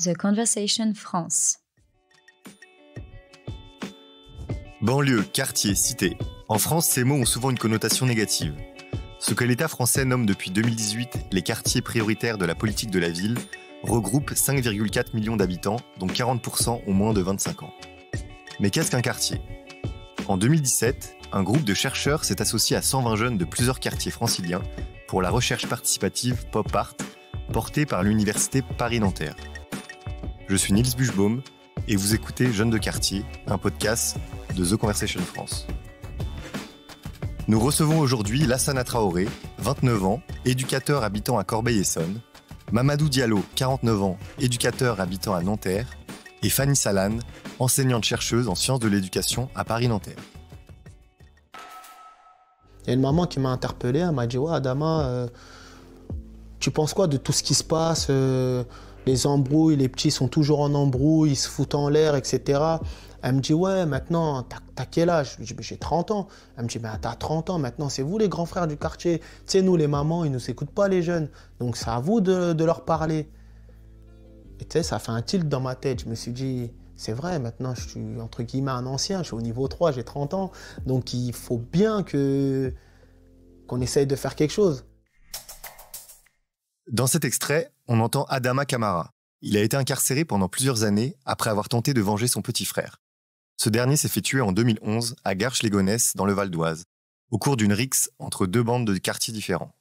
The Conversation France. Banlieue, quartier, cité. En France, ces mots ont souvent une connotation négative. Ce que l'État français nomme depuis 2018 les quartiers prioritaires de la politique de la ville regroupe 5,4 millions d'habitants, dont 40% ont moins de 25 ans. Mais qu'est-ce qu'un quartier En 2017, un groupe de chercheurs s'est associé à 120 jeunes de plusieurs quartiers franciliens pour la recherche participative Pop Art, portée par l'Université Paris-Nanterre. Je suis Nils Buchbaum et vous écoutez Jeunes de quartier, un podcast de The Conversation France. Nous recevons aujourd'hui Lassana Traoré, 29 ans, éducateur habitant à Corbeil-Essonne, Mamadou Diallo, 49 ans, éducateur habitant à Nanterre, et Fanny Salane, enseignante-chercheuse en sciences de l'éducation à Paris-Nanterre. Il y a une maman qui m'a interpellé, elle m'a dit Adama, euh, tu penses quoi de tout ce qui se passe euh, les embrouilles, les petits sont toujours en embrouille, ils se foutent en l'air, etc. Elle me dit, ouais, maintenant, t'as quel âge j'ai 30 ans. Elle me dit, mais t'as 30 ans, maintenant, c'est vous les grands frères du quartier. Tu sais, nous, les mamans, ils nous écoutent pas, les jeunes. Donc, c'est à vous de, leur parler. Et tu sais, ça fait un tilt dans ma tête. Je me suis dit, c'est vrai, maintenant, je suis, entre guillemets, un ancien, je suis au niveau 3, j'ai 30 ans. Donc, il faut bien que qu'on essaye de faire quelque chose. Dans cet extrait, on entend Adama Kamara. Il a été incarcéré pendant plusieurs années après avoir tenté de venger son petit frère. Ce dernier s'est fait tuer en 2011 à Garches-les-Gonesses dans le Val d'Oise, au cours d'une rixe entre deux bandes de quartiers différents.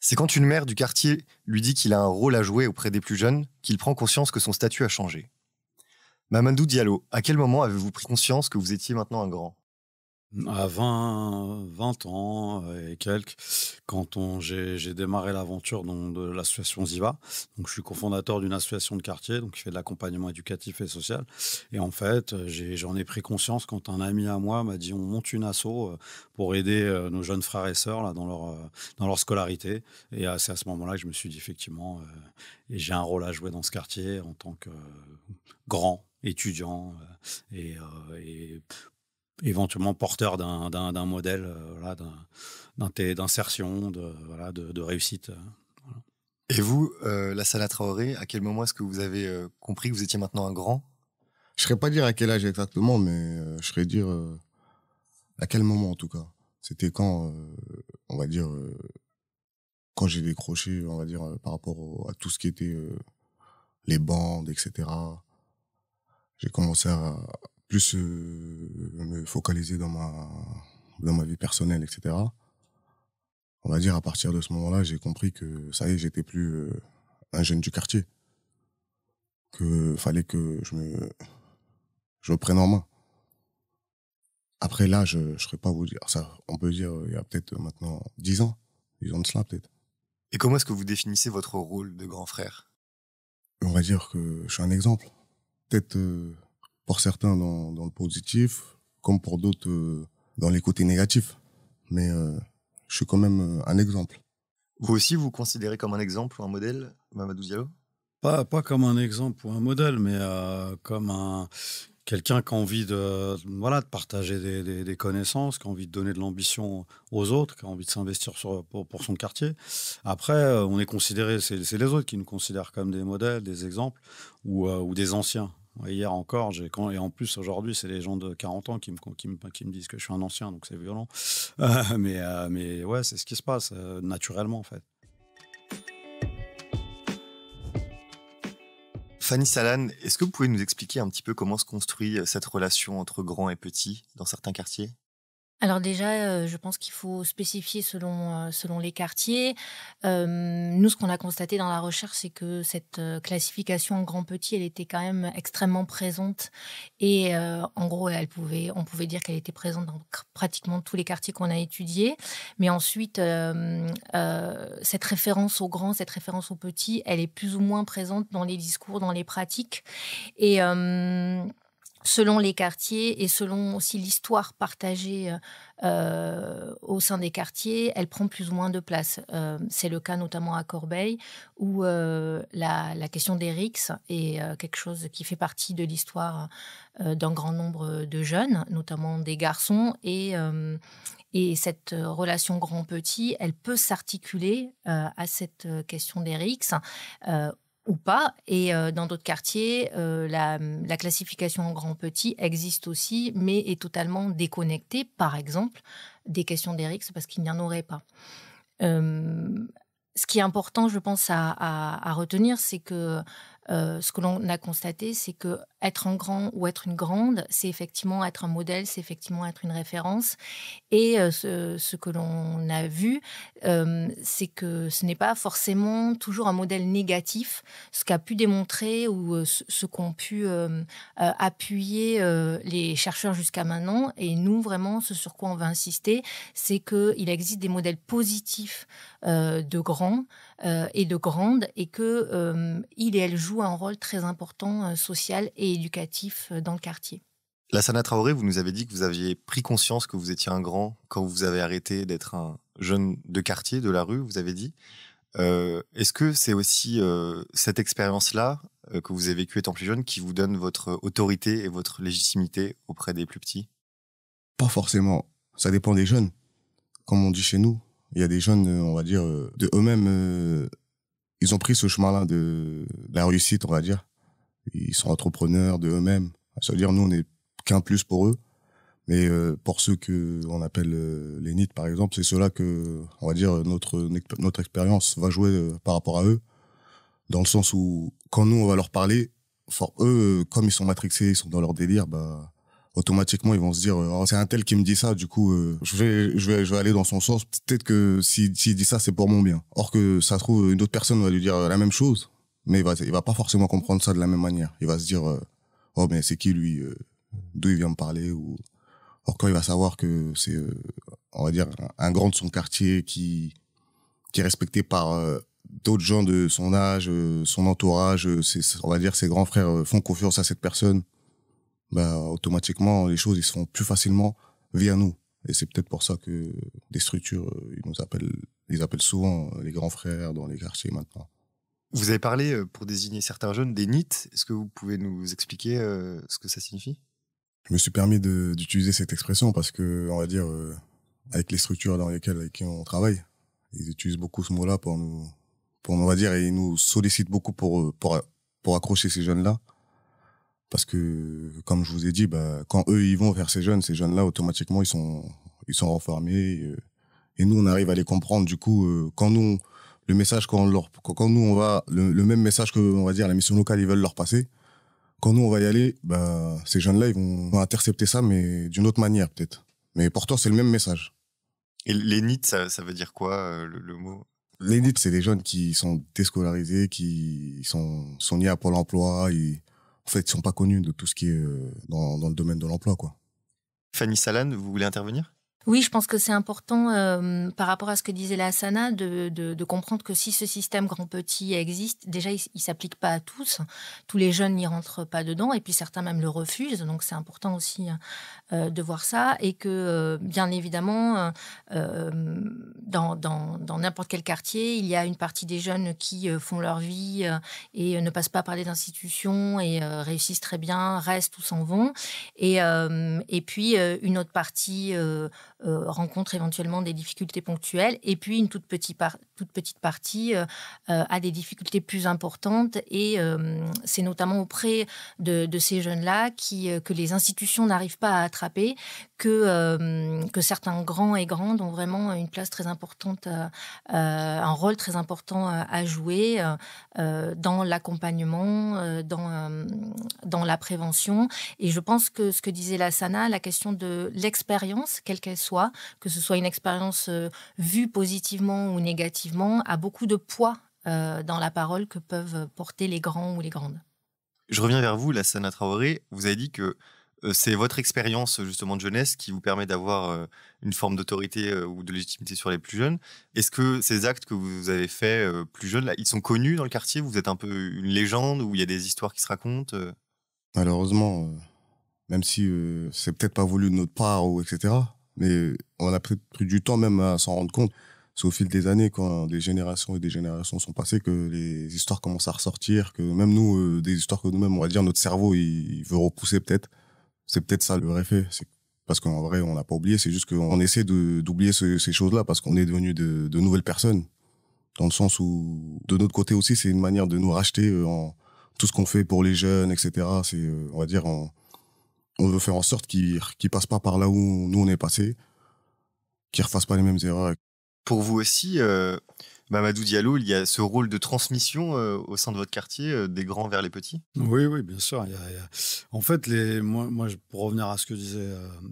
C'est quand une mère du quartier lui dit qu'il a un rôle à jouer auprès des plus jeunes qu'il prend conscience que son statut a changé. Mamadou Diallo, à quel moment avez-vous pris conscience que vous étiez maintenant un grand à 20, ans et quelques, quand j'ai démarré l'aventure de l'association Ziva. Donc, je suis cofondateur d'une association de quartier, donc qui fait de l'accompagnement éducatif et social. Et en fait, j'en ai, pris conscience quand un ami à moi m'a dit on monte une asso euh, pour aider euh, nos jeunes frères et sœurs là, dans, leur, euh, dans leur scolarité. Et c'est à ce moment-là que je me suis dit effectivement, j'ai un rôle à jouer dans ce quartier en tant que grand étudiant et, et éventuellement porteur d'un modèle euh, d'insertion, de, voilà, de, de, réussite. Euh, et vous, euh, la à Traoré, à quel moment est-ce que vous avez compris que vous étiez maintenant un grand Je ne serais pas dire à quel âge exactement, mais je serais dire à quel moment en tout cas. C'était quand, on va dire, quand j'ai décroché, on va dire, par rapport à tout ce qui était les bandes, etc. J'ai commencé à, plus euh, me focaliser dans ma dans ma vie personnelle, etc. On va dire à partir de ce moment-là, j'ai compris que ça y est, j'étais plus euh, un jeune du quartier, que fallait que je me je prenne en main. Après là, je ne serais pas vous dire ça. On peut dire il y a peut-être maintenant 10 ans, 10 ans de cela peut-être. Et comment est-ce que vous définissez votre rôle de grand frère On va dire que je suis un exemple. Peut-être euh, pour certains dans, le positif, comme pour d'autres euh, dans les côtés négatifs. Mais euh, je suis quand même euh, un exemple. Vous aussi, vous considérez comme un exemple ou un modèle, Mamadou Diallo pas, pas comme un exemple ou un modèle, mais comme un, quelqu'un qui a envie de, voilà, de partager des, connaissances, qui a envie de donner de l'ambition aux autres, qui a envie de s'investir pour, pour, son quartier. Après, on est considéré, c'est les autres qui nous considèrent comme des modèles, des exemples ou, ou des anciens. Hier encore, et en plus aujourd'hui, c'est les gens de 40 ans qui me, disent que je suis un ancien, donc c'est violent. Euh, mais, euh, mais ouais, c'est ce qui se passe euh, naturellement en fait. Fanny Salan, est-ce que vous pouvez nous expliquer un petit peu comment se construit cette relation entre grands et petits dans certains quartiers alors déjà, euh, je pense qu'il faut spécifier selon, euh, selon les quartiers. nous, ce qu'on a constaté dans la recherche, c'est que cette euh, classification en grand-petit, elle était quand même extrêmement présente. Et en gros, elle pouvait, on pouvait dire qu'elle était présente dans pratiquement tous les quartiers qu'on a étudiés. Mais ensuite, cette référence au grand, cette référence au petit, elle est plus ou moins présente dans les discours, dans les pratiques. Et selon les quartiers et selon aussi l'histoire partagée euh, euh, au sein des quartiers, elle prend plus ou moins de place. Euh, c'est le cas notamment à Corbeil, où la, question des RICS est quelque chose qui fait partie de l'histoire d'un grand nombre de jeunes, notamment des garçons, et, et cette relation grand-petit, elle peut s'articuler à cette question des RICS ou pas. Et euh, dans d'autres quartiers, euh, la, classification en grand-petit existe aussi, mais est totalement déconnectée, par exemple, des questions d'Eric, parce qu'il n'y en aurait pas. Euh, ce qui est important, je pense, à retenir, c'est que ce que l'on a constaté, c'est que être un grand ou être une grande, c'est effectivement être un modèle, c'est effectivement être une référence. Et euh, ce, que l'on a vu, euh, c'est que ce n'est pas forcément toujours un modèle négatif, ce qu'a pu démontrer ou euh, ce, qu'ont pu appuyer les chercheurs jusqu'à maintenant. Et nous, vraiment, ce sur quoi on va insister, c'est qu'il existe des modèles positifs de grands et de grandes et qu'il et elle jouent un rôle très important social et éducatif euh, dans le quartier. La Sana Traoré, vous nous avez dit que vous aviez pris conscience que vous étiez un grand quand vous avez arrêté d'être un jeune de quartier, de la rue, vous avez dit. Euh, est-ce que c'est aussi euh, cette expérience-là que vous avez vécue étant plus jeune qui vous donne votre autorité et votre légitimité auprès des plus petits Pas forcément. Ça dépend des jeunes. Comme on dit chez nous, il y a des jeunes, on va dire, de eux-mêmes, ils ont pris ce chemin-là de la réussite, on va dire ils sont entrepreneurs de eux mêmes Ça veut dire nous, on n'est qu'un plus pour eux. Mais euh, pour ceux qu'on appelle euh, les nids, par exemple, c'est cela que, on va dire, notre, notre expérience va jouer euh, par rapport à eux. Dans le sens où, quand nous, on va leur parler, for eux, comme ils sont matrixés, ils sont dans leur délire, bah, automatiquement, ils vont se dire, oh, c'est un tel qui me dit ça, du coup, je, vais, je, vais, aller dans son sens. Peut-être que s'il dit ça, c'est pour mon bien. Or que ça se trouve, une autre personne va lui dire la même chose mais il va, va pas forcément comprendre ça de la même manière. Il va se dire, euh, oh, mais c'est qui lui, euh, d'où il vient me parler ou, or quand il va savoir que c'est, euh, on va dire, un, grand de son quartier qui, qui est respecté par d'autres gens de son âge, son entourage, on va dire, ses grands frères font confiance à cette personne, bah, automatiquement, les choses, ils se font plus facilement via nous. Et c'est peut-être pour ça que des structures, ils nous appellent, ils appellent souvent les grands frères dans les quartiers maintenant. Vous avez parlé, pour désigner certains jeunes, des NIT. Est-ce que vous pouvez nous expliquer ce que ça signifie Je me suis permis d'utiliser cette expression parce que, on va dire, avec les structures dans lesquelles avec qui on travaille, ils utilisent beaucoup ce mot-là pour nous, pour, on va dire, et ils nous sollicitent beaucoup pour, pour, accrocher ces jeunes-là. Parce que, comme je vous ai dit, bah, quand eux, ils vont vers ces jeunes, ces jeunes-là, automatiquement, ils sont, ils sont reformés. Et, et, nous, on arrive à les comprendre. Du coup, quand nous, le message quand, leur, quand, nous on va, le, même message que on va dire la mission locale ils veulent leur passer. Quand nous on va y aller, bah, ces jeunes-là ils vont, intercepter ça mais d'une autre manière peut-être. Mais pour toi c'est le même message. Et les ça, ça veut dire quoi euh, le, mot Les nids c'est des jeunes qui sont déscolarisés, qui sont, sont liés à Pôle emploi. Et, en fait, ils sont pas connus de tout ce qui est euh, dans, dans le domaine de l'emploi. quoi. Fanny Salan, vous voulez intervenir oui, je pense que c'est important euh, par rapport à ce que disait la Sana, de, comprendre que si ce système grand-petit existe, déjà il, ne s'applique pas à tous. Tous les jeunes n'y rentrent pas dedans et puis certains même le refusent. Donc c'est important aussi euh, de voir ça et que euh, bien évidemment dans, n'importe quel quartier, il y a une partie des jeunes qui font leur vie et ne passent pas par les institutions et réussissent très bien, restent ou s'en vont. Et, et puis une autre partie rencontre euh, rencontrent éventuellement des difficultés ponctuelles, et puis une toute petite, toute petite partie euh, euh, a des difficultés plus importantes. Et c'est notamment auprès de, ces jeunes-là que les institutions n'arrivent pas à attraper, que que certains grands et grandes ont vraiment une place très importante, un rôle très important à jouer dans l'accompagnement, dans dans la prévention. Et je pense que ce que disait la Sana, la question de l'expérience, quelle qu'elle soit, que ce soit une expérience euh, vue positivement ou négativement, a beaucoup de poids euh, dans la parole que peuvent porter les grands ou les grandes. Je reviens vers vous, la Sana Traoré. Vous avez dit que euh, c'est votre expérience justement de jeunesse qui vous permet d'avoir une forme d'autorité ou de légitimité sur les plus jeunes. Est-ce que ces actes que vous avez faits plus jeunes, là, ils sont connus dans le quartier Vous êtes un peu une légende où il y a des histoires qui se racontent malheureusement, euh, même si euh, c'est peut-être pas voulu de notre part, ou etc., mais on a peut-être pris du temps même à s'en rendre compte. C'est au fil des années, quand des générations et des générations sont passées, que les histoires commencent à ressortir, que même nous, euh, des histoires que nous-mêmes, on va dire, notre cerveau, il, veut repousser peut-être. C'est peut-être ça le vrai fait. Parce qu'en vrai, on n'a pas oublié, c'est juste qu'on essaie d'oublier ces choses-là parce qu'on est devenu de, de, nouvelles personnes. Dans le sens où, de notre côté aussi, c'est une manière de nous racheter en, tout ce qu'on fait pour les jeunes, etc. C'est, euh, on va dire, on, on, veut faire en sorte qu'ils ne passent pas par là où nous on est passé, qu'ils ne refassent pas les mêmes erreurs. Pour vous aussi, euh, Mamadou Diallo, il y a ce rôle de transmission euh, au sein de votre quartier, des grands vers les petits Oui, oui, bien sûr. En fait, les... moi, moi, pour revenir à ce que disait,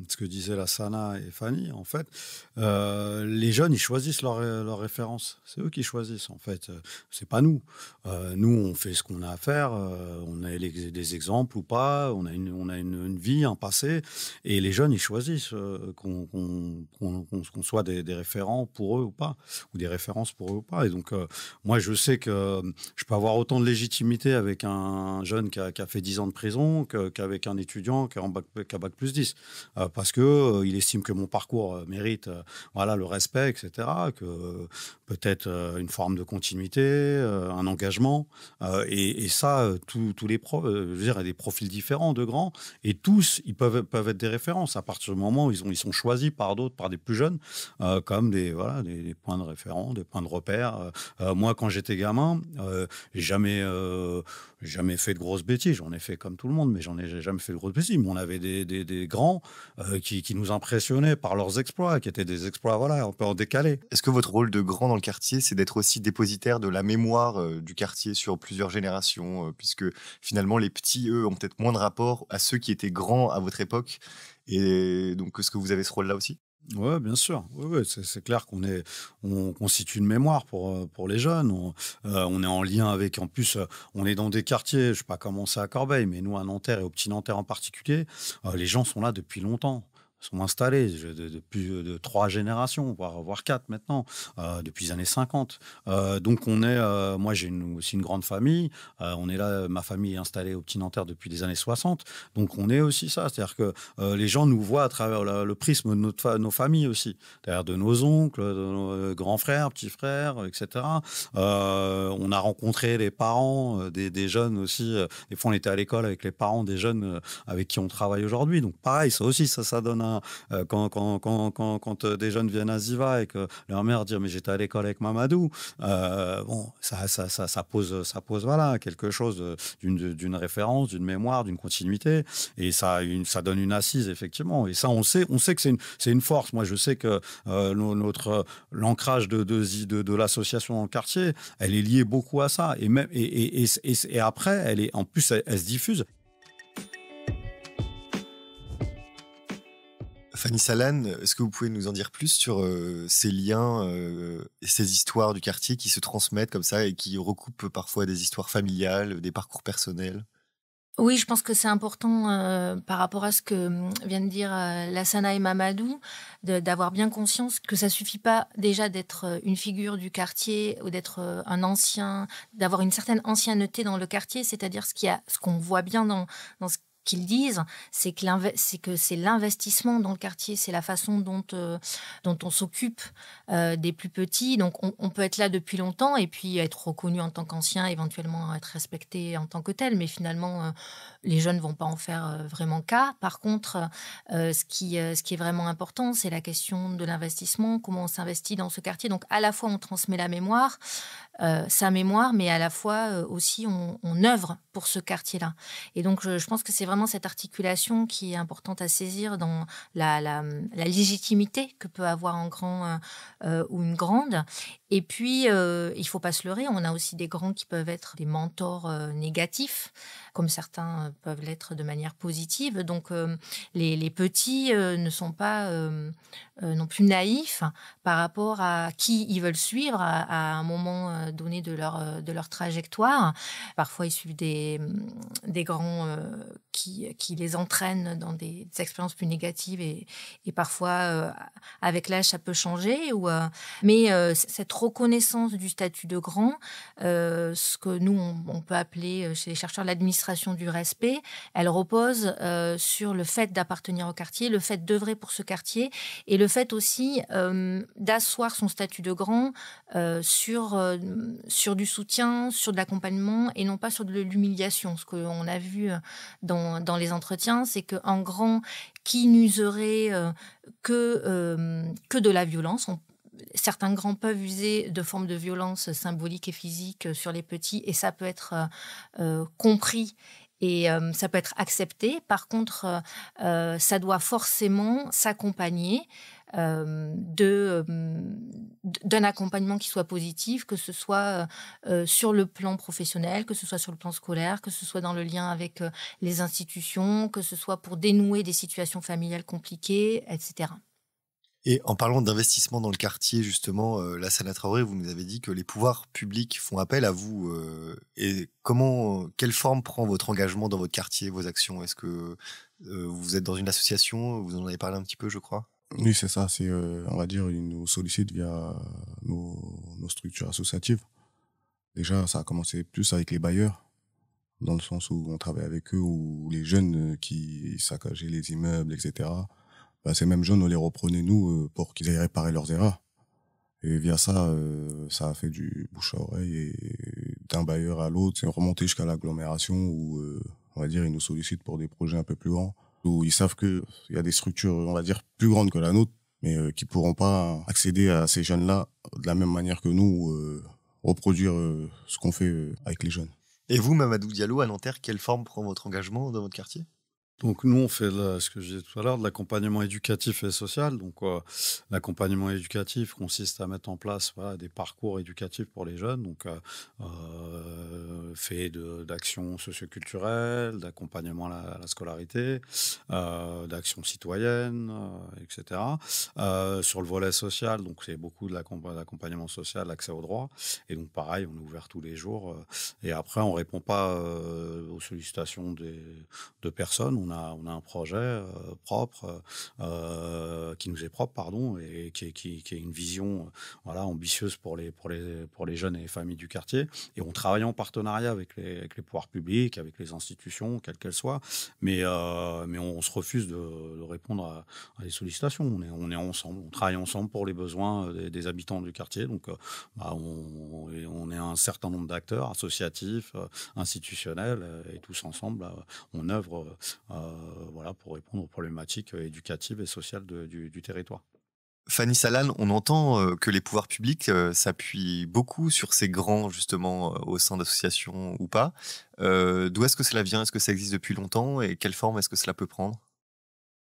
ce que disait la Sana et Fanny, en fait, euh, les jeunes, ils choisissent leurs références. C'est eux qui choisissent, en fait. Euh, c'est pas nous. Euh, nous, on fait ce qu'on a à faire. on a des exemples ou pas. On a, une, vie, un passé. Et les jeunes, ils choisissent qu'on soit des, référents pour eux ou pas, ou des références pour eux ou pas. Et donc, moi, je sais que je peux avoir autant de légitimité avec un jeune qui a, fait 10 ans de prison qu'avec un étudiant qui a, un bac, plus 10. parce qu'il il estime que mon parcours mérite voilà, le respect, etc., que peut-être euh, une forme de continuité, euh, un engagement. Euh, et, ça, tous, les profs, des profils différents de grands, et tous, ils peuvent, peuvent être des références à partir du moment où ils, ont, ils sont choisis par d'autres, par des plus jeunes, comme des, des, points de référence, des points de repère. moi, quand j'étais gamin, j'ai jamais, jamais fait de grosses bêtises. J'en ai fait comme tout le monde, mais j'en ai, jamais fait de grosses bêtises. Mais on avait des, grands qui, qui, nous impressionnaient par leurs exploits, qui étaient des des exploits, voilà, on peut en décaler. Est-ce que votre rôle de grand dans le quartier, c'est d'être aussi dépositaire de la mémoire euh, du quartier sur plusieurs générations, euh, puisque finalement les petits, eux, ont peut-être moins de rapport à ceux qui étaient grands à votre époque Et donc, est-ce que vous avez ce rôle-là aussi oui, bien sûr. c'est clair qu'on est, on constitue une mémoire pour, euh, pour les jeunes. On, est en lien avec, en plus, on est dans des quartiers, je ne sais pas comment c'est à Corbeil, mais nous, à Nanterre et au Petit Nanterre en particulier, les gens sont là depuis longtemps sont installés depuis euh, trois générations, voire, quatre maintenant, euh, depuis les années 50. Euh, donc on est, moi j'ai aussi une grande famille, on est là, ma famille est installée au Petit Nanterre depuis les années 60, donc on est aussi ça, c'est-à-dire que les gens nous voient à travers le prisme de notre nos familles aussi, c'est-à-dire de nos oncles, de nos grands frères, petits frères, etc. on a rencontré les parents des, jeunes aussi, des fois on était à l'école avec les parents des jeunes avec qui on travaille aujourd'hui, donc pareil, ça aussi, ça, ça donne euh, quand, quand, euh, des jeunes viennent à Ziva et que leur mère dit mais j'étais à l'école avec Mamadou, euh, bon, ça, pose, ça pose voilà, quelque chose d'une référence, d'une mémoire, d'une continuité, et ça, une, ça donne une assise effectivement. Et ça, on sait, on sait que c'est une, force. Moi, je sais que notre l'ancrage de, de, l'association dans le quartier, elle est liée beaucoup à ça, et même et, après, elle est en plus, elle se diffuse. Fanny Salan, est-ce que vous pouvez nous en dire plus sur euh, ces liens euh, et ces histoires du quartier qui se transmettent comme ça et qui recoupent parfois des histoires familiales, des parcours personnels oui, je pense que c'est important euh, par rapport à ce que hum, vient de dire Lassana et Mamadou, d'avoir bien conscience que ça ne suffit pas déjà d'être une figure du quartier ou d'être un ancien, d'avoir une certaine ancienneté dans le quartier, c'est-à-dire ce qu'on ce qu'on voit bien dans, dans ce qu'ils disent, c'est que c'est que c'est l'investissement dans le quartier, c'est la façon dont euh, dont on s'occupe euh, des plus petits. Donc on, on, peut être là depuis longtemps et puis être reconnu en tant qu'ancien, éventuellement être respecté en tant que tel, mais finalement euh, les jeunes vont pas en faire vraiment cas. Par contre, ce, qui, est vraiment important, c'est la question de l'investissement, comment on s'investit dans ce quartier. Donc, à la fois, on transmet la mémoire, sa mémoire, mais à la fois aussi on, œuvre pour ce quartier-là. Et donc je, pense que c'est vraiment cette articulation qui est importante à saisir dans la, légitimité que peut avoir un grand euh, ou une grande. Et puis il faut pas se leurrer, on a aussi des grands qui peuvent être des mentors négatifs comme certains euh, peuvent l'être de manière positive. Donc euh, les, petits euh, ne sont pas non plus naïfs par rapport à qui ils veulent suivre à, un moment donné de leur, de leur trajectoire. Parfois, ils suivent des, mm, des grands qui, qui, les entraînent dans des, expériences plus négatives et, et parfois, avec l'âge, ça peut changer. Ou, mais cette reconnaissance du statut de grand euh, ce que nous, on, peut appeler euh, chez les chercheurs l'administration du respect. Elle repose euh, sur le fait d'appartenir au quartier, le fait d'œuvrer pour ce quartier et le fait aussi d'asseoir son statut de grand sur, sur du soutien, sur de l'accompagnement et non pas sur de l'humiliation. Ce qu'on a vu dans, les entretiens, c'est qu'un grand qui n'userait que, que de la violence, on certains grands peuvent user de formes de violence symbolique et physique euh, sur les petits, et ça peut être euh, euh, compris et ça peut être accepté. Par contre, ça doit forcément s'accompagner d'un accompagnement qui soit positif, que ce soit sur le plan professionnel, que ce soit sur le plan scolaire, que ce soit dans le lien avec les institutions, que ce soit pour dénouer des situations familiales compliquées, etc. Et en parlant d'investissement dans le quartier, justement, la la à Traoré, vous nous avez dit que les pouvoirs publics font appel à vous. Euh, et comment, quelle forme prend votre engagement dans votre quartier, vos actions Est-ce que euh, vous êtes dans une association Vous en avez parlé un petit peu, je crois. Oui, c'est ça. C'est, euh, on va dire, ils nous sollicitent via nos, structures associatives. Déjà, ça a commencé plus avec les bailleurs, dans le sens où on travaille avec eux, ou les jeunes qui saccageaient les immeubles, etc. Bah, ces mêmes jeunes, on les reprenait nous euh, pour qu'ils aillent réparer leurs erreurs. Et via ça, euh, ça a fait du bouche à oreille et d'un bailleur à l'autre, c'est remonté jusqu'à l'agglomération où, euh, on va dire, ils nous sollicitent pour des projets un peu plus grands, où ils savent qu'il y a des structures, on va dire, plus grandes que la nôtre, mais qui pourront pas accéder à ces jeunes-là de la même manière que nous, reproduire ce qu'on fait avec les jeunes. Et vous, Mamadou Diallo, à Nanterre, quelle forme prend votre engagement dans votre quartier donc nous, on fait ce que je disais tout à l'heure, de l'accompagnement éducatif et social. Donc euh, l'accompagnement éducatif consiste à mettre en place des parcours éducatifs pour les jeunes, donc euh, euh, fait d'actions socioculturelles, d'accompagnement à, la scolarité, euh, d'actions citoyennes, etc. sur le volet social, donc c'est beaucoup de social, l'accès aux droits. Et donc pareil, on est ouvert tous les jours. et après, on répond pas aux sollicitations de personnes. On on a, un projet euh, propre, euh, euh, qui nous est propre, pardon, et qui, qui, qui est une vision voilà, ambitieuse pour les, pour, les, pour les jeunes et les familles du quartier. Et on travaille en partenariat avec les, avec les pouvoirs publics, avec les institutions, quelles qu'elles soient. Mais, mais on, se refuse de, répondre à, les des sollicitations. On est, on est ensemble, on travaille ensemble pour les besoins des, habitants du quartier. Donc, bah, on, on, est un certain nombre d'acteurs associatifs, institutionnels, et tous ensemble, on œuvre euh, voilà, pour répondre aux problématiques euh, éducatives et sociales du, territoire. Fanny Salan, on entend euh, que les pouvoirs publics s'appuient beaucoup sur ces grands, justement, au sein d'associations ou pas. D'où est-ce que cela vient Est-ce que ça existe depuis longtemps Et quelle forme est-ce que cela peut prendre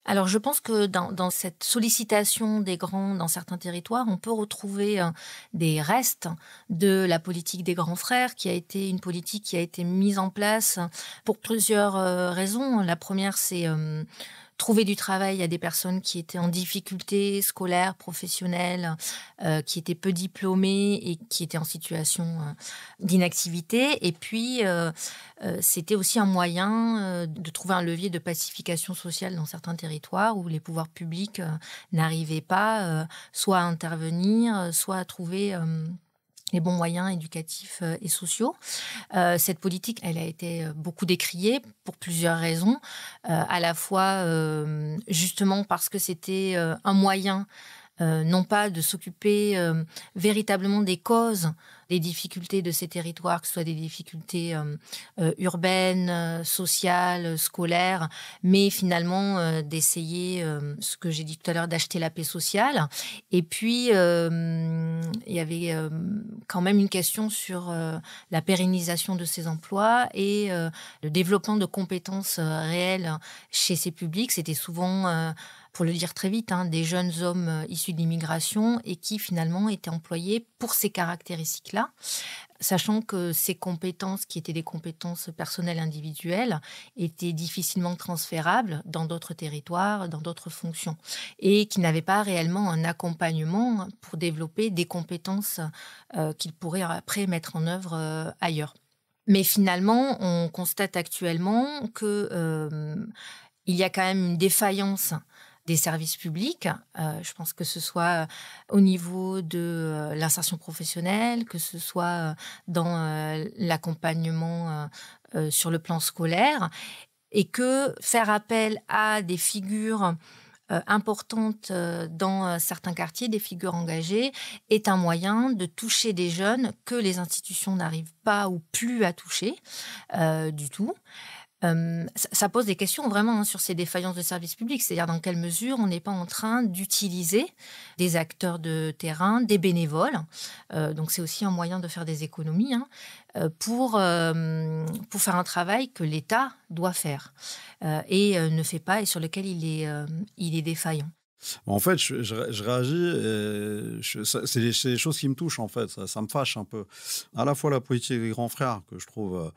alors je pense que dans, cette sollicitation des grands dans certains territoires, on peut retrouver euh, des restes de la politique des grands frères, qui a été une politique qui a été mise en place pour plusieurs euh, raisons. La première, c'est euh, trouver du travail à des personnes qui étaient en difficulté scolaire, professionnelle, euh, qui étaient peu diplômées et qui étaient en situation euh, d'inactivité. Et puis, euh, c'était aussi un moyen de trouver un levier de pacification sociale dans certains territoires où les pouvoirs publics n'arrivaient pas soit à intervenir, soit à trouver les bons moyens éducatifs euh, et sociaux. Euh, cette politique, elle a été euh, beaucoup décriée pour plusieurs raisons, à la fois justement parce que c'était un moyen non pas de s'occuper véritablement des causes des difficultés de ces territoires, que ce soit des difficultés euh, euh, urbaines, euh, sociales, scolaires, mais finalement d'essayer ce que j'ai dit tout à l'heure d'acheter la paix sociale. Et puis il y avait quand même une question sur la pérennisation de ces emplois et le développement de compétences réelles chez ces publics. C'était souvent pour le dire très vite, hein, des jeunes hommes euh, issus de l'immigration et qui finalement étaient employés pour ces caractéristiques-là, sachant que ces compétences, qui étaient des compétences personnelles individuelles, étaient difficilement transférables dans d'autres territoires, dans d'autres fonctions, et qui n'avaient pas réellement un accompagnement pour développer des compétences euh, qu'ils pourraient après mettre en œuvre euh, ailleurs. Mais finalement, on constate actuellement que... il y a quand même une défaillance des services publics. Euh, je pense que ce soit euh, au niveau de euh, l'insertion professionnelle, que ce soit dans l'accompagnement sur le plan scolaire, et que faire appel à des figures importantes dans certains quartiers, des figures engagées, est un moyen de toucher des jeunes que les institutions n'arrivent pas ou plus à toucher du tout ça pose des questions vraiment hein, sur ces défaillances de services publics, c'est-à-dire dans quelle mesure on n'est pas en train d'utiliser des acteurs de terrain, des bénévoles, euh, donc c'est aussi un moyen de faire des économies, hein, euh, pour, pour faire un travail que l'État doit faire euh, et ne fait pas et sur lequel il est, il est défaillant. En fait, je, réagis, c'est des, choses qui me touchent en fait, ça, ça, me fâche un peu. À la fois la politique des grands frères, que je trouve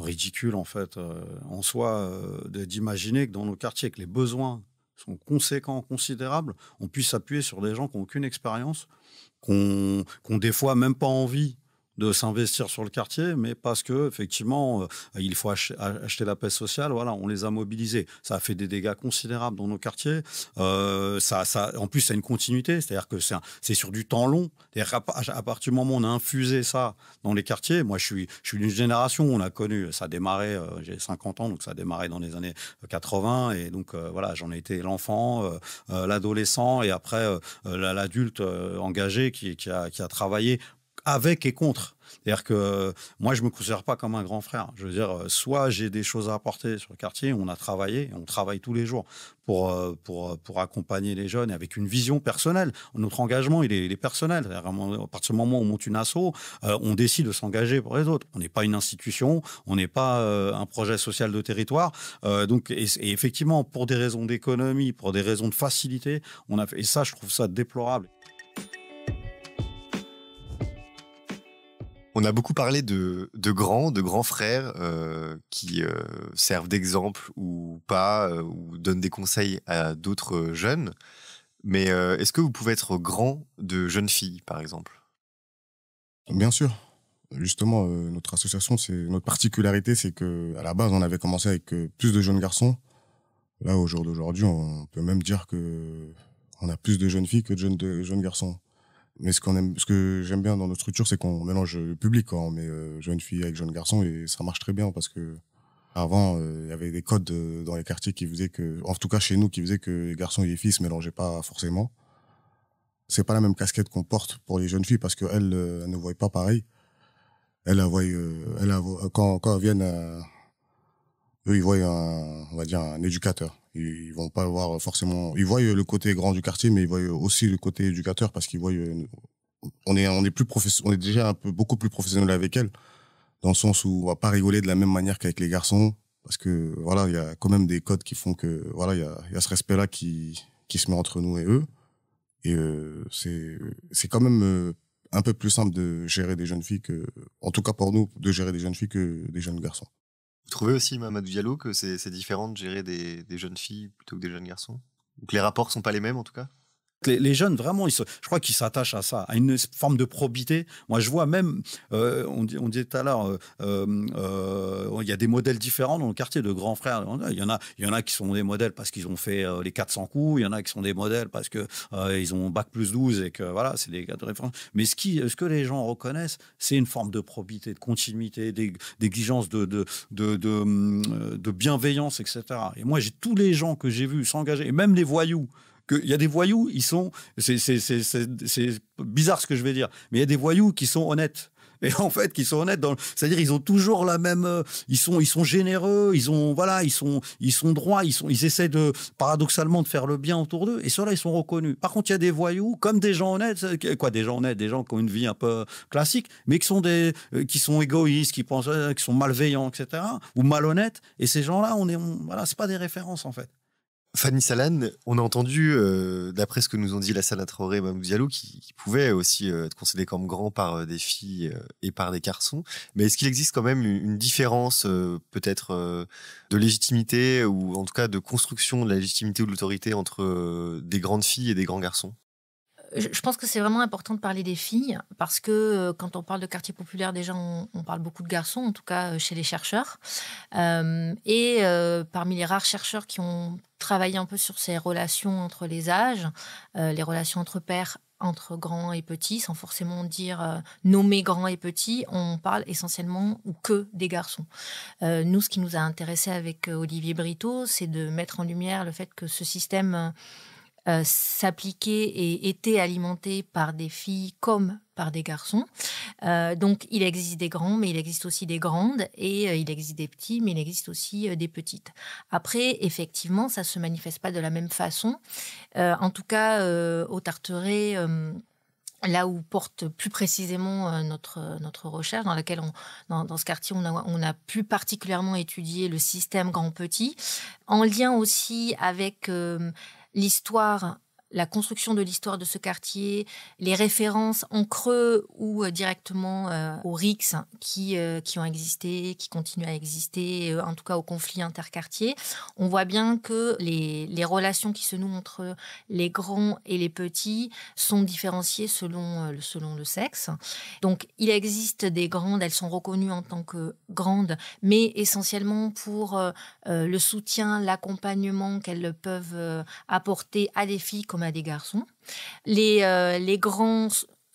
ridicule en fait euh, en soi euh, d'imaginer que dans nos quartiers, que les besoins sont conséquents, considérables, on puisse s'appuyer sur des gens qui n'ont aucune expérience, qu'on n'ont des fois même pas envie de s'investir sur le quartier, mais parce que effectivement, euh, il faut acheter la paix sociale. Voilà, on les a mobilisés. Ça a fait des dégâts considérables dans nos quartiers. Euh, ça, ça, en plus, c'est une continuité, c'est-à-dire que c'est sur du temps long. -à, à, partir du moment où on a infusé ça dans les quartiers, moi, je suis, je suis d'une génération où on a connu. Ça a démarré, euh, j'ai 50 ans, donc ça a démarré dans les années 80, et donc voilà, j'en ai été l'enfant, l'adolescent, et après l'adulte engagé qui, qui, a, qui a travaillé avec et contre. C'est-à-dire que euh, moi, je ne me considère pas comme un grand frère. Je veux dire, euh, soit j'ai des choses à apporter sur le quartier, on a travaillé, on travaille tous les jours pour, euh, pour, accompagner les jeunes et avec une vision personnelle. Notre engagement, il est, personnel. -à, partir du moment où on monte une asso, on décide de s'engager pour les autres. On n'est pas une institution, on n'est pas un projet social de territoire. donc, et, effectivement, pour des raisons d'économie, pour des raisons de facilité, on a fait, et ça, je trouve ça déplorable. On a beaucoup parlé de, grands, de grands frères euh, qui euh, servent d'exemple ou pas, euh, ou donnent des conseils à d'autres jeunes. Mais est-ce que vous pouvez être grand de jeunes filles, par exemple Bien sûr. Justement, notre association, c'est notre particularité, c'est que à la base, on avait commencé avec plus de jeunes garçons. Là, au jour d'aujourd'hui, on peut même dire que on a plus de jeunes filles que de jeunes garçons. Mais ce qu'on aime, ce que j'aime bien dans notre structure, c'est qu'on mélange le public. Quoi. On met une euh, jeune fille avec jeune garçon et ça marche très bien parce que avant, euh, il y avait des codes euh, dans les quartiers qui faisaient que, en tout cas chez nous, qui faisaient que les garçons et les filles se mélangeaient pas forcément. C'est pas la même casquette qu'on porte pour les jeunes filles parce qu'elles ne voient pas pareil. Elles, elles quand, elles viennent, eux ils voient on va dire un éducateur ils vont pas forcément. Ils voient euh, le côté grand du quartier, mais ils voient aussi le côté éducateur parce qu'ils voient. Euh, on est, on est plus on est déjà un peu beaucoup plus professionnel avec elles, dans le sens où on va pas rigoler de la même manière qu'avec les garçons, parce que voilà, il y a quand même des codes qui font que voilà, il y a, ce respect-là qui qui se met entre nous et eux. Et euh, c'est c'est quand même un peu plus simple de gérer des jeunes filles que, en tout cas pour nous, de gérer des jeunes filles que des jeunes garçons trouvez aussi, Mamadou Diallo, que c'est différent de gérer des, des, jeunes filles plutôt que des jeunes garçons Ou que les rapports sont pas les mêmes, en tout cas les, jeunes, vraiment, ils je crois qu'ils s'attachent à ça, à une forme de probité. Moi, je vois même, euh, on, dit, disait tout à l'heure, euh, euh, il y a des modèles différents dans le quartier de grands frères. Il y en a, il y en a qui sont des modèles parce qu'ils ont fait les 400 coups, il y en a qui sont des modèles parce que ils ont bac plus 12 et que voilà, c'est des cas de référence. Mais ce, qui, ce que les gens reconnaissent, c'est une forme de probité, de continuité, d'exigence de, de, bienveillance, etc. Et moi, j'ai tous les gens que j'ai vus s'engager, et même les voyous qu'il y a des voyous, ils sont. C'est bizarre ce que je vais dire, mais il y a des voyous qui sont honnêtes et en fait qui sont honnêtes c'est-à-dire ils ont toujours la même euh, ils sont ils sont généreux ils ont voilà ils sont ils sont droits ils essaient de paradoxalement de faire le bien autour d'eux et cela ils sont reconnus par contre il y a des voyous comme des gens honnêtes euh, quoi des gens honnêtes des gens qui ont une vie un peu classique mais qui sont euh, égoïstes qui pensent qui sont malveillants etc ou malhonnêtes et ces gens-là on est c'est pas des références en fait Fanny Salan, on a entendu, euh, d'après ce que nous ont dit la salle Traoré et Mamou qui, pouvait aussi euh, être considéré comme grand par euh, des filles et par des garçons. Mais est-ce qu'il existe quand même une, une différence, peut-être, de légitimité, ou en tout cas de construction de la légitimité ou de l'autorité entre des grandes filles et des grands garçons je pense que c'est vraiment important de parler des filles parce que euh, quand on parle de quartier populaire, déjà on, on, parle beaucoup de garçons, en tout cas euh, chez les chercheurs. Euh, et parmi les rares chercheurs qui ont travaillé un peu sur ces relations entre les âges, les relations entre pères entre grands et petits, sans forcément dire nommer grands et petits, on parle essentiellement ou que des garçons. nous, ce qui nous a intéressé avec Olivier Brito, c'est de mettre en lumière le fait que ce système euh, s'appliquer et étaient alimenté par des filles comme par des garçons. Euh, donc il existe des grands, mais il existe aussi des grandes, et euh, il existe des petits, mais il existe aussi des petites. Après, effectivement, ça ne se manifeste pas de la même façon. en tout cas, au Tarteret là où porte plus précisément notre, notre recherche, dans laquelle on, dans, ce quartier, on a, on a plus particulièrement étudié le système grand-petit, en lien aussi avec l'histoire la construction de l'histoire de ce quartier, les références en creux ou euh, directement euh, aux RICS qui, euh, qui ont existé, qui continuent à exister, en tout cas aux conflits interquartiers. on voit bien que les, les, relations qui se nouent entre les grands et les petits sont différenciées selon, selon le sexe. Donc il existe des grandes, elles sont reconnues en tant que grandes, mais essentiellement pour le soutien, l'accompagnement qu'elles peuvent apporter à des filles des garçons. Les, euh, grands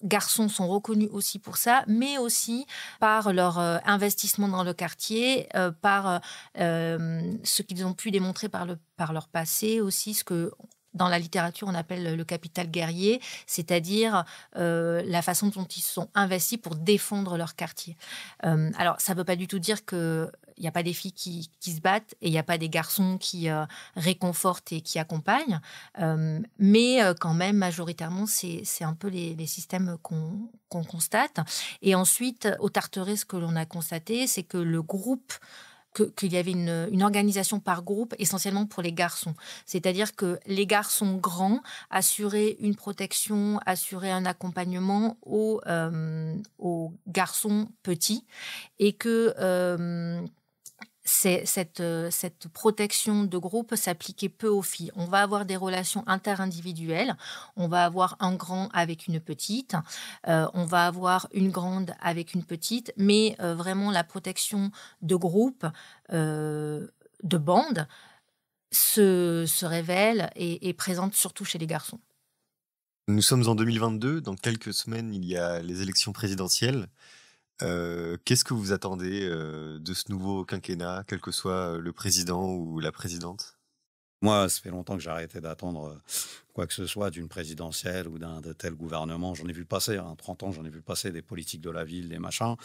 garçons sont reconnus aussi pour ça, mais aussi par leur euh, investissement dans le quartier, euh, par ce qu'ils ont pu démontrer par, le, par leur passé aussi, ce que dans la littérature, on appelle le capital guerrier, c'est-à-dire la façon dont ils sont investis pour défendre leur quartier. alors, ça ne veut pas du tout dire que il n'y a pas des filles qui, se battent et il n'y a pas des garçons qui euh, réconfortent et qui accompagnent. Euh, mais euh, quand même, majoritairement, c'est un peu les, systèmes qu'on constate. Et ensuite, au Tarteret, ce que l'on a constaté, c'est que le groupe qu'il y avait une, organisation par groupe essentiellement pour les garçons. C'est-à-dire que les garçons grands assuraient une protection, assuraient un accompagnement aux, aux garçons petits et que cette, euh, cette protection de groupe s'appliquait peu aux filles. On va avoir des relations interindividuelles, on va avoir un grand avec une petite, euh, on va avoir une grande avec une petite, mais euh, vraiment la protection de groupe, de bande, se, se révèle et est présente surtout chez les garçons. Nous sommes en 2022, dans quelques semaines, il y a les élections présidentielles. Qu'est-ce que vous attendez de ce nouveau quinquennat, quel que soit le président ou la présidente Moi, ça fait longtemps que j'arrêtais d'attendre quoi que ce soit d'une présidentielle ou d'un de tel gouvernement. J'en ai vu passer, 30 hein, ans, j'en ai vu passer des politiques de la ville, des machins.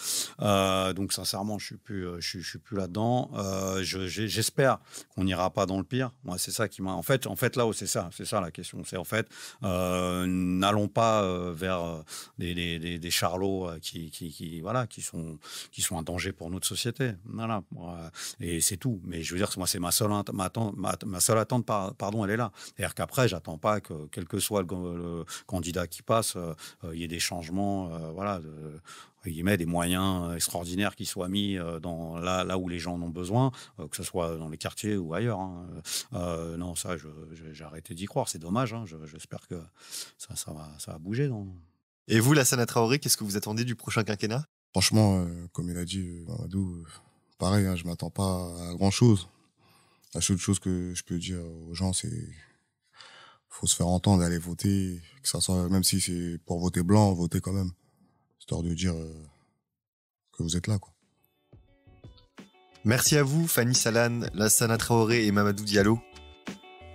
Euh, donc, sincèrement, je suis plus, euh, je, suis plus là-dedans. Euh, j'espère qu'on n'ira pas dans le pire. Moi, c'est ça qui m'a. En fait, en fait, là, c'est ça, c'est ça la question. C'est en fait, n'allons pas vers des, charlots qui, qui, voilà, qui sont, qui sont un danger pour notre société. Voilà. Et c'est tout. Mais je veux dire que moi, c'est ma seule, ma, seule attente, pardon, elle est là. C'est-à-dire qu'après, j'attends pas que quel que soit le, candidat qui passe, euh, euh, il y ait des changements, euh, voilà, des moyens extraordinaires qui soient mis dans là, là où les gens en ont besoin, que ce soit dans les quartiers ou ailleurs. Hein. non, ça, j'ai arrêté d'y croire. C'est dommage. Hein. J'espère que ça, va, ça va bouger. Et vous, la Sénatrice Traoré, qu'est-ce que vous attendez du prochain quinquennat Franchement, comme il a dit, pareil, hein, je m'attends pas à grand-chose. La seule chose que je peux dire aux gens, c'est faut se faire entendre, aller voter, même si c'est pour voter blanc, voter quand même, histoire de dire euh, que vous êtes là, quoi. Merci à vous, Fanny Salan, Lassana Traoré et Mamadou Diallo.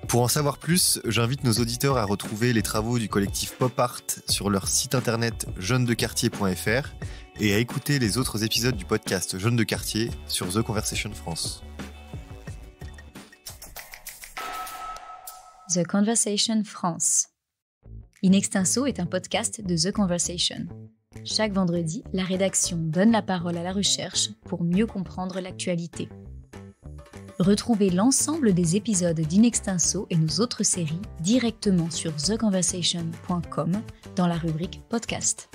Pour en savoir plus, j'invite nos auditeurs à retrouver les travaux du collectif Pop Art sur leur site internet jeunesdequartier.fr et à écouter les autres épisodes du podcast Jeunes de quartier sur The Conversation France. The Conversation France. Inextinso est un podcast de The Conversation. Chaque vendredi, la rédaction donne la parole à la recherche pour mieux comprendre l'actualité. Retrouvez l'ensemble des épisodes d'Inextinso et nos autres séries directement sur theconversation.com dans la rubrique Podcast.